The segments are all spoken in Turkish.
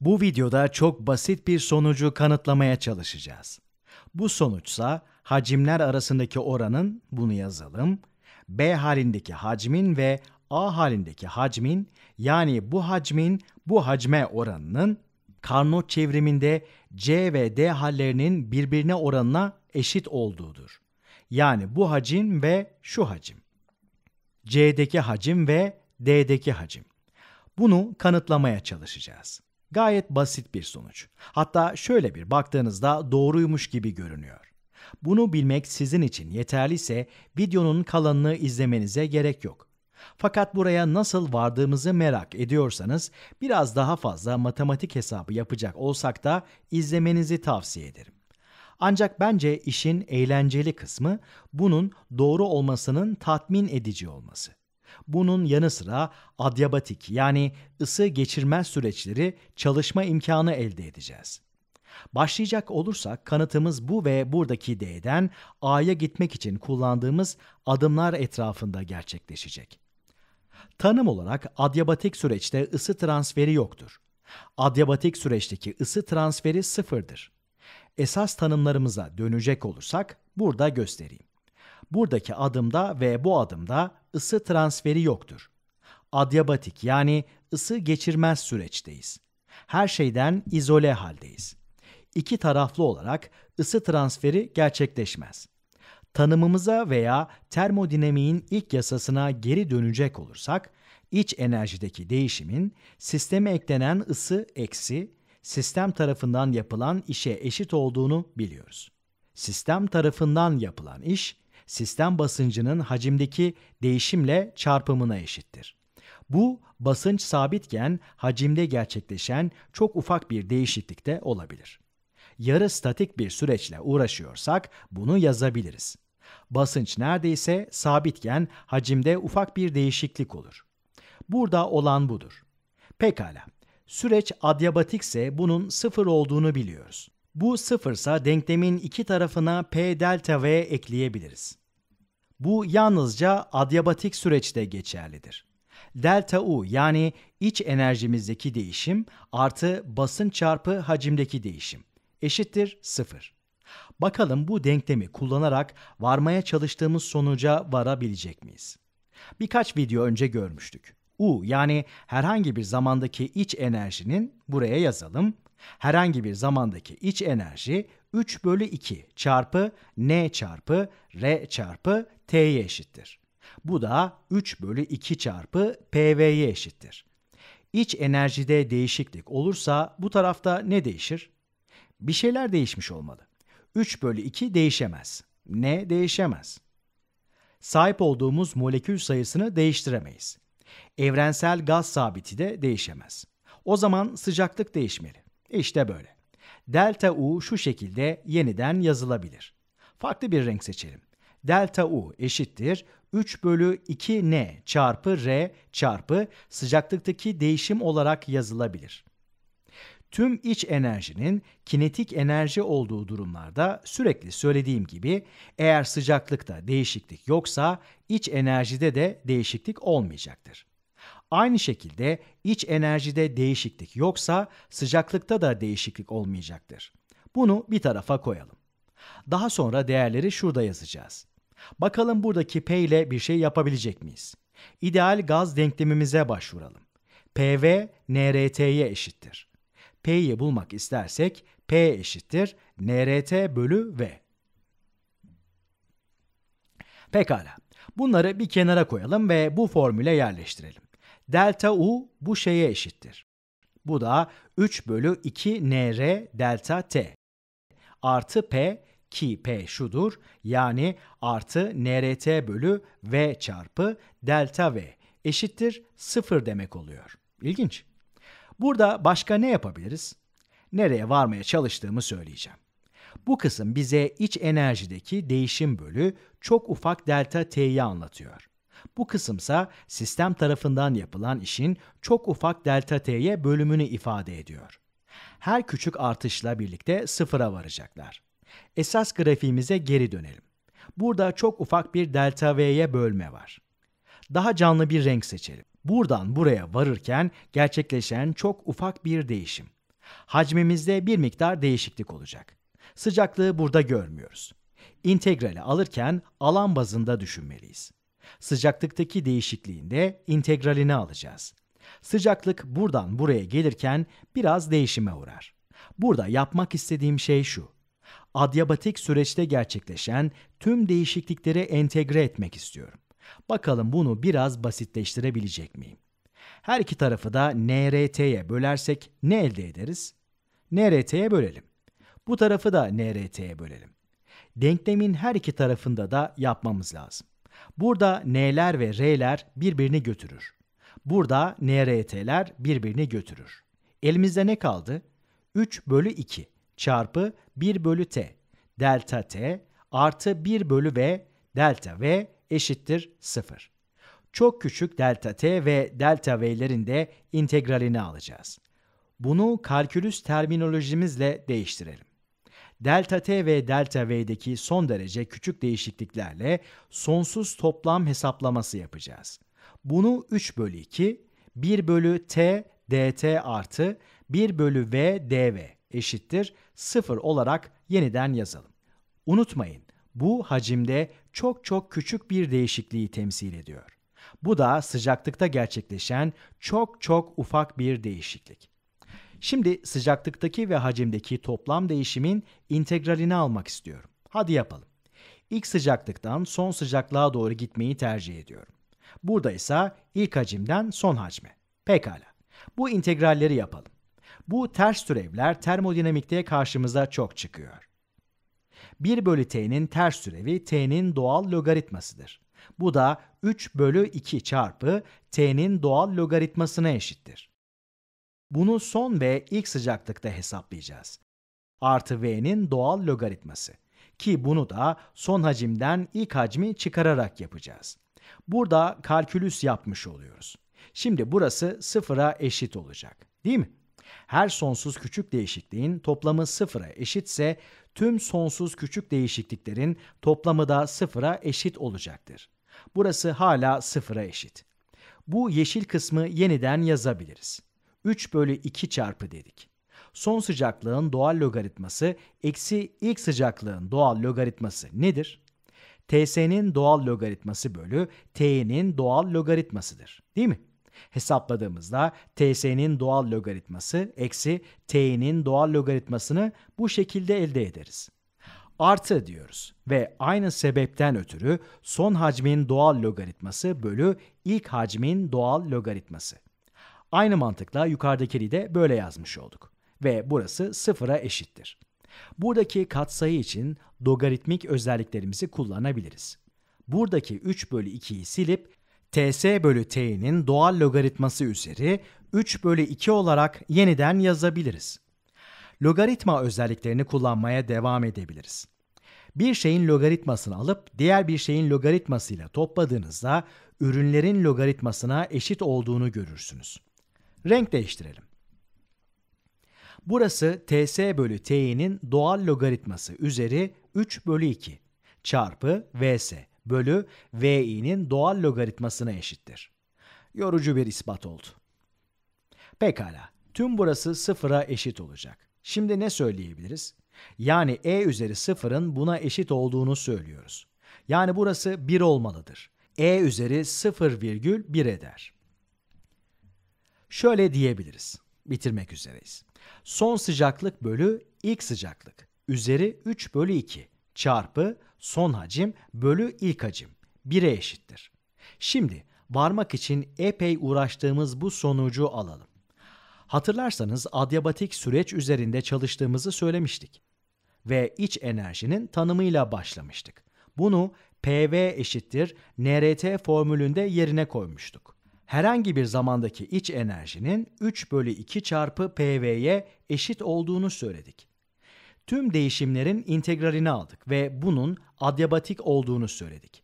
Bu videoda çok basit bir sonucu kanıtlamaya çalışacağız. Bu sonuçsa hacimler arasındaki oranın, bunu yazalım, B halindeki hacmin ve A halindeki hacmin, yani bu hacmin bu hacme oranının Carnot çevriminde C ve D hallerinin birbirine oranına eşit olduğudur. Yani bu hacim ve şu hacim. C'deki hacim ve D'deki hacim. Bunu kanıtlamaya çalışacağız. Gayet basit bir sonuç. Hatta şöyle bir baktığınızda doğruymuş gibi görünüyor. Bunu bilmek sizin için yeterliyse videonun kalanını izlemenize gerek yok. Fakat buraya nasıl vardığımızı merak ediyorsanız biraz daha fazla matematik hesabı yapacak olsak da izlemenizi tavsiye ederim. Ancak bence işin eğlenceli kısmı bunun doğru olmasının tatmin edici olması. Bunun yanı sıra adiabatik yani ısı geçirmez süreçleri çalışma imkanı elde edeceğiz. Başlayacak olursak kanıtımız bu ve buradaki D'den A'ya gitmek için kullandığımız adımlar etrafında gerçekleşecek. Tanım olarak adiabatik süreçte ısı transferi yoktur. Adiabatik süreçteki ısı transferi sıfırdır. Esas tanımlarımıza dönecek olursak burada göstereyim. Buradaki adımda ve bu adımda ısı transferi yoktur. Adiabatik yani ısı geçirmez süreçteyiz. Her şeyden izole haldeyiz. İki taraflı olarak ısı transferi gerçekleşmez. Tanımımıza veya termodinamiğin ilk yasasına geri dönecek olursak, iç enerjideki değişimin sisteme eklenen ısı eksi sistem tarafından yapılan işe eşit olduğunu biliyoruz. Sistem tarafından yapılan iş sistem basıncının hacimdeki değişimle çarpımına eşittir. Bu basınç sabitken hacimde gerçekleşen çok ufak bir değişiklik de olabilir. Yarı statik bir süreçle uğraşıyorsak bunu yazabiliriz. Basınç neredeyse sabitken hacimde ufak bir değişiklik olur. Burada olan budur. Pekala. Süreç adiabatikse bunun sıfır olduğunu biliyoruz. Bu sıfırsa denklemin iki tarafına p delta v ekleyebiliriz. Bu yalnızca adiabatik süreçte geçerlidir. Delta U yani iç enerjimizdeki değişim artı basın çarpı hacimdeki değişim eşittir sıfır. Bakalım bu denklemi kullanarak varmaya çalıştığımız sonuca varabilecek miyiz? Birkaç video önce görmüştük. U yani herhangi bir zamandaki iç enerjinin buraya yazalım Herhangi bir zamandaki iç enerji 3 bölü 2 çarpı N çarpı R çarpı T'ye eşittir. Bu da 3 bölü 2 çarpı PV'ye eşittir. İç enerjide değişiklik olursa bu tarafta ne değişir? Bir şeyler değişmiş olmalı. 3 bölü 2 değişemez. N değişemez. Sahip olduğumuz molekül sayısını değiştiremeyiz. Evrensel gaz sabiti de değişemez. O zaman sıcaklık değişmeli. İşte böyle. Delta U şu şekilde yeniden yazılabilir. Farklı bir renk seçelim. Delta U eşittir 3 bölü 2N çarpı R çarpı sıcaklıktaki değişim olarak yazılabilir. Tüm iç enerjinin kinetik enerji olduğu durumlarda sürekli söylediğim gibi eğer sıcaklıkta değişiklik yoksa iç enerjide de değişiklik olmayacaktır. Aynı şekilde iç enerjide değişiklik yoksa sıcaklıkta da değişiklik olmayacaktır. Bunu bir tarafa koyalım. Daha sonra değerleri şurada yazacağız. Bakalım buradaki P ile bir şey yapabilecek miyiz? İdeal gaz denklemimize başvuralım. PV NRT'ye eşittir. P'yi bulmak istersek P eşittir NRT bölü V. Pekala. Bunları bir kenara koyalım ve bu formüle yerleştirelim. Delta U bu şeye eşittir. Bu da 3 bölü 2 nr delta t. Artı p ki p şudur yani artı nrt bölü v çarpı delta v eşittir 0 demek oluyor. İlginç. Burada başka ne yapabiliriz? Nereye varmaya çalıştığımı söyleyeceğim. Bu kısım bize iç enerjideki değişim bölü çok ufak delta t'yi anlatıyor. Bu kısımsa sistem tarafından yapılan işin çok ufak delta t'ye bölümünü ifade ediyor. Her küçük artışla birlikte sıfıra varacaklar. Esas grafiğimize geri dönelim. Burada çok ufak bir delta v'ye bölme var. Daha canlı bir renk seçelim. Buradan buraya varırken gerçekleşen çok ufak bir değişim. Hacmimizde bir miktar değişiklik olacak. Sıcaklığı burada görmüyoruz. İntegrali alırken alan bazında düşünmeliyiz. Sıcaklıktaki değişikliğinde integralini alacağız. Sıcaklık buradan buraya gelirken biraz değişime uğrar. Burada yapmak istediğim şey şu. Adiabatik süreçte gerçekleşen tüm değişiklikleri entegre etmek istiyorum. Bakalım bunu biraz basitleştirebilecek miyim? Her iki tarafı da NRT'ye bölersek ne elde ederiz? NRT'ye bölelim. Bu tarafı da NRT'ye bölelim. Denklemin her iki tarafında da yapmamız lazım. Burada n'ler ve r'ler birbirini götürür. Burada nrt'ler birbirini götürür. Elimizde ne kaldı? 3 bölü 2 çarpı 1 bölü t delta t artı 1 bölü v delta v eşittir 0. Çok küçük delta t ve delta v'lerin de integralini alacağız. Bunu kalkülüs terminolojimizle değiştirelim delta t ve delta v'deki son derece küçük değişikliklerle sonsuz toplam hesaplaması yapacağız. Bunu 3 bölü 2, 1 bölü t dt artı 1 bölü v dv eşittir 0 olarak yeniden yazalım. Unutmayın, bu hacimde çok çok küçük bir değişikliği temsil ediyor. Bu da sıcaklıkta gerçekleşen çok çok ufak bir değişiklik. Şimdi sıcaklıktaki ve hacimdeki toplam değişimin integralini almak istiyorum. Hadi yapalım. İlk sıcaklıktan son sıcaklığa doğru gitmeyi tercih ediyorum. Burada ise ilk hacimden son hacme. Pekala. Bu integralleri yapalım. Bu ters türevler termodinamikte karşımıza çok çıkıyor. 1 bölü t'nin ters türevi t'nin doğal logaritmasıdır. Bu da 3 bölü 2 çarpı t'nin doğal logaritmasına eşittir. Bunu son ve ilk sıcaklıkta hesaplayacağız. Artı V'nin doğal logaritması. Ki bunu da son hacimden ilk hacmi çıkararak yapacağız. Burada kalkülüs yapmış oluyoruz. Şimdi burası sıfıra eşit olacak. Değil mi? Her sonsuz küçük değişikliğin toplamı sıfıra eşitse tüm sonsuz küçük değişikliklerin toplamı da sıfıra eşit olacaktır. Burası hala sıfıra eşit. Bu yeşil kısmı yeniden yazabiliriz. 3 bölü 2 çarpı dedik. Son sıcaklığın doğal logaritması eksi ilk sıcaklığın doğal logaritması nedir? Ts'nin doğal logaritması bölü T'nin doğal logaritmasıdır. Değil mi? Hesapladığımızda Ts'nin doğal logaritması eksi T'nin doğal logaritmasını bu şekilde elde ederiz artı diyoruz ve aynı sebepten ötürü son hacmin doğal logaritması bölü ilk hacmin doğal logaritması. Aynı mantıkla yukarıdakini de böyle yazmış olduk. Ve burası sıfıra eşittir. Buradaki katsayı için logaritmik özelliklerimizi kullanabiliriz. Buradaki 3 bölü 2'yi silip ts bölü t'nin doğal logaritması üzeri 3 bölü 2 olarak yeniden yazabiliriz. Logaritma özelliklerini kullanmaya devam edebiliriz. Bir şeyin logaritmasını alıp diğer bir şeyin logaritmasıyla topladığınızda ürünlerin logaritmasına eşit olduğunu görürsünüz. Renk değiştirelim. Burası ts bölü t'nin doğal logaritması üzeri 3 bölü 2 çarpı vs bölü vi'nin doğal logaritmasına eşittir. Yorucu bir ispat oldu. Pekala, tüm burası sıfıra eşit olacak. Şimdi ne söyleyebiliriz? Yani e üzeri sıfırın buna eşit olduğunu söylüyoruz. Yani burası 1 olmalıdır. e üzeri 0,1 eder. Şöyle diyebiliriz. Bitirmek üzereyiz. Son sıcaklık bölü ilk sıcaklık üzeri 3 bölü 2 çarpı son hacim bölü ilk hacim 1'e eşittir. Şimdi varmak için epey uğraştığımız bu sonucu alalım. Hatırlarsanız adiabatik süreç üzerinde çalıştığımızı söylemiştik ve iç enerjinin tanımıyla başlamıştık. Bunu PV eşittir NRT formülünde yerine koymuştuk herhangi bir zamandaki iç enerjinin 3 bölü 2 çarpı PV'ye eşit olduğunu söyledik. Tüm değişimlerin integralini aldık ve bunun adiabatik olduğunu söyledik.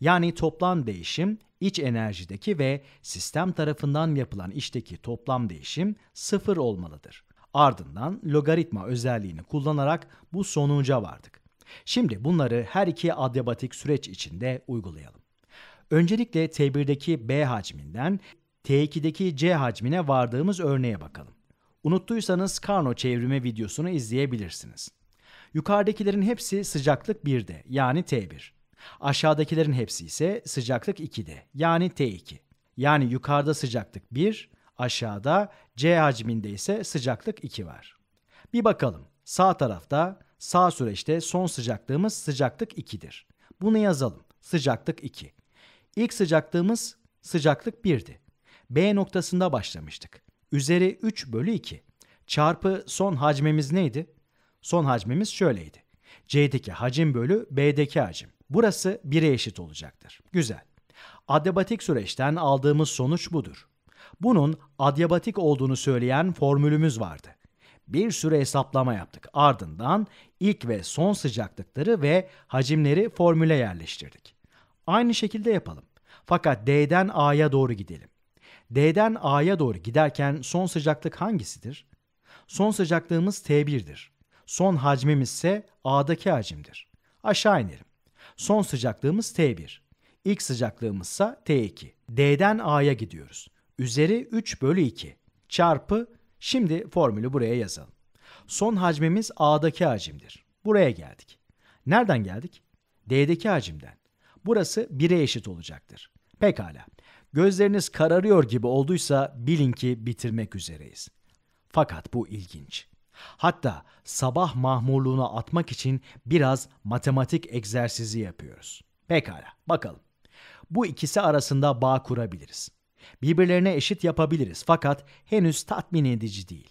Yani toplam değişim iç enerjideki ve sistem tarafından yapılan işteki toplam değişim sıfır olmalıdır. Ardından logaritma özelliğini kullanarak bu sonuca vardık. Şimdi bunları her iki adiabatik süreç içinde uygulayalım. Öncelikle T1'deki B hacminden T2'deki C hacmine vardığımız örneğe bakalım. Unuttuysanız Carnot çevrimi videosunu izleyebilirsiniz. Yukarıdakilerin hepsi sıcaklık 1'de yani T1. Aşağıdakilerin hepsi ise sıcaklık 2'de yani T2. Yani yukarıda sıcaklık 1, aşağıda C hacminde ise sıcaklık 2 var. Bir bakalım. Sağ tarafta sağ süreçte son sıcaklığımız sıcaklık 2'dir. Bunu yazalım. Sıcaklık 2. İlk sıcaklığımız sıcaklık 1'di. B noktasında başlamıştık. Üzeri 3 bölü 2. Çarpı son hacmimiz neydi? Son hacmimiz şöyleydi. C'deki hacim bölü B'deki hacim. Burası 1'e eşit olacaktır. Güzel. Adiabatik süreçten aldığımız sonuç budur. Bunun adiabatik olduğunu söyleyen formülümüz vardı. Bir sürü hesaplama yaptık. Ardından ilk ve son sıcaklıkları ve hacimleri formüle yerleştirdik. Aynı şekilde yapalım. Fakat D'den A'ya doğru gidelim. D'den A'ya doğru giderken son sıcaklık hangisidir? Son sıcaklığımız T1'dir. Son hacmimiz ise A'daki hacimdir. Aşağı inelim. Son sıcaklığımız T1. İlk sıcaklığımız ise T2. D'den A'ya gidiyoruz. Üzeri 3 bölü 2 çarpı, şimdi formülü buraya yazalım. Son hacmimiz A'daki hacimdir. Buraya geldik. Nereden geldik? D'deki hacimden. Burası 1'e eşit olacaktır. Pekala. Gözleriniz kararıyor gibi olduysa bilin ki bitirmek üzereyiz. Fakat bu ilginç. Hatta sabah mahmurluğuna atmak için biraz matematik egzersizi yapıyoruz. Pekala, bakalım. Bu ikisi arasında bağ kurabiliriz. Birbirlerine eşit yapabiliriz fakat henüz tatmin edici değil.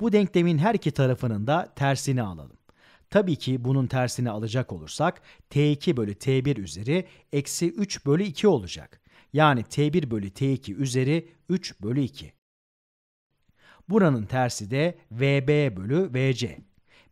Bu denklemin her iki tarafının da tersini alalım. Tabii ki bunun tersini alacak olursak t2 bölü t1 üzeri eksi 3 bölü 2 olacak. Yani t1 bölü t2 üzeri 3 bölü 2. Buranın tersi de vb bölü vc.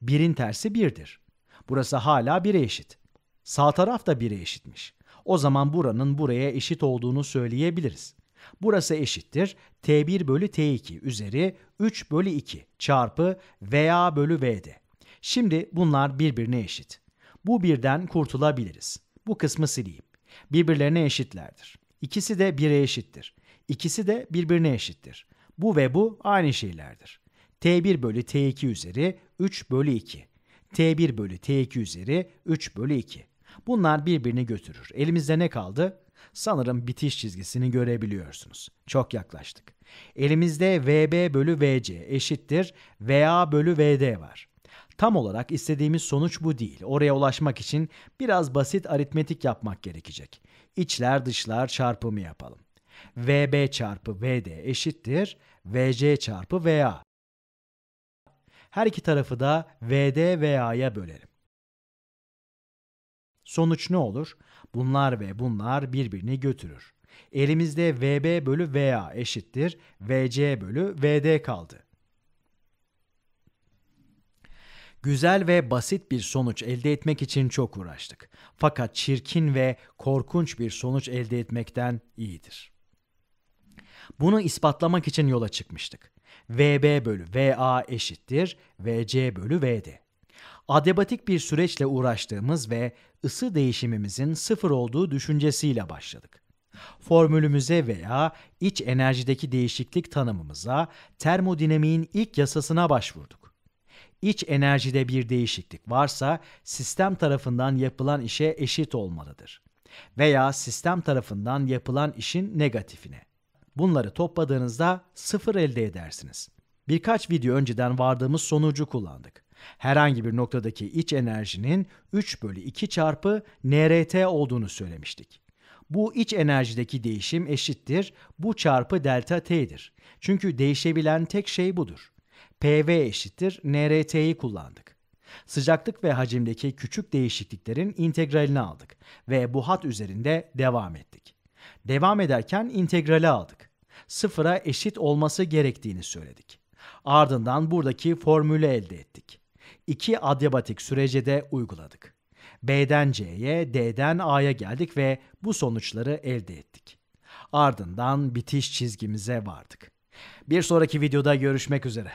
1'in tersi 1'dir. Burası hala 1'e eşit. Sağ taraf da 1'e eşitmiş. O zaman buranın buraya eşit olduğunu söyleyebiliriz. Burası eşittir t1 bölü t2 üzeri 3 bölü 2 çarpı va bölü vd. Şimdi bunlar birbirine eşit. Bu birden kurtulabiliriz. Bu kısmı sileyim. Birbirlerine eşitlerdir. İkisi de 1'e eşittir. İkisi de birbirine eşittir. Bu ve bu aynı şeylerdir. T1 bölü T2 üzeri 3 bölü 2. T1 bölü T2 üzeri 3 bölü 2. Bunlar birbirini götürür. Elimizde ne kaldı? Sanırım bitiş çizgisini görebiliyorsunuz. Çok yaklaştık. Elimizde VB bölü VC eşittir VA bölü VD var. Tam olarak istediğimiz sonuç bu değil. Oraya ulaşmak için biraz basit aritmetik yapmak gerekecek. İçler dışlar çarpımı yapalım. VB çarpı VD eşittir VC çarpı VA. Her iki tarafı da VD VA'ya bölelim. Sonuç ne olur? Bunlar ve bunlar birbirini götürür. Elimizde VB bölü VA eşittir VC bölü VD kaldı. Güzel ve basit bir sonuç elde etmek için çok uğraştık. Fakat çirkin ve korkunç bir sonuç elde etmekten iyidir. Bunu ispatlamak için yola çıkmıştık. VB bölü VA eşittir VC bölü VD. Adiabatik bir süreçle uğraştığımız ve ısı değişimimizin sıfır olduğu düşüncesiyle başladık. Formülümüze veya iç enerjideki değişiklik tanımımıza termodinamiğin ilk yasasına başvurduk. İç enerjide bir değişiklik varsa sistem tarafından yapılan işe eşit olmalıdır veya sistem tarafından yapılan işin negatifine. Bunları topladığınızda sıfır elde edersiniz. Birkaç video önceden vardığımız sonucu kullandık. Herhangi bir noktadaki iç enerjinin 3 bölü 2 çarpı NRT olduğunu söylemiştik. Bu iç enerjideki değişim eşittir, bu çarpı delta T'dir. Çünkü değişebilen tek şey budur. PV eşittir NRT'yi kullandık. Sıcaklık ve hacimdeki küçük değişikliklerin integralini aldık ve bu hat üzerinde devam ettik. Devam ederken integrali aldık. Sıfıra eşit olması gerektiğini söyledik. Ardından buradaki formülü elde ettik. İki adiabatik sürece de uyguladık. B'den C'ye, D'den A'ya geldik ve bu sonuçları elde ettik. Ardından bitiş çizgimize vardık. Bir sonraki videoda görüşmek üzere.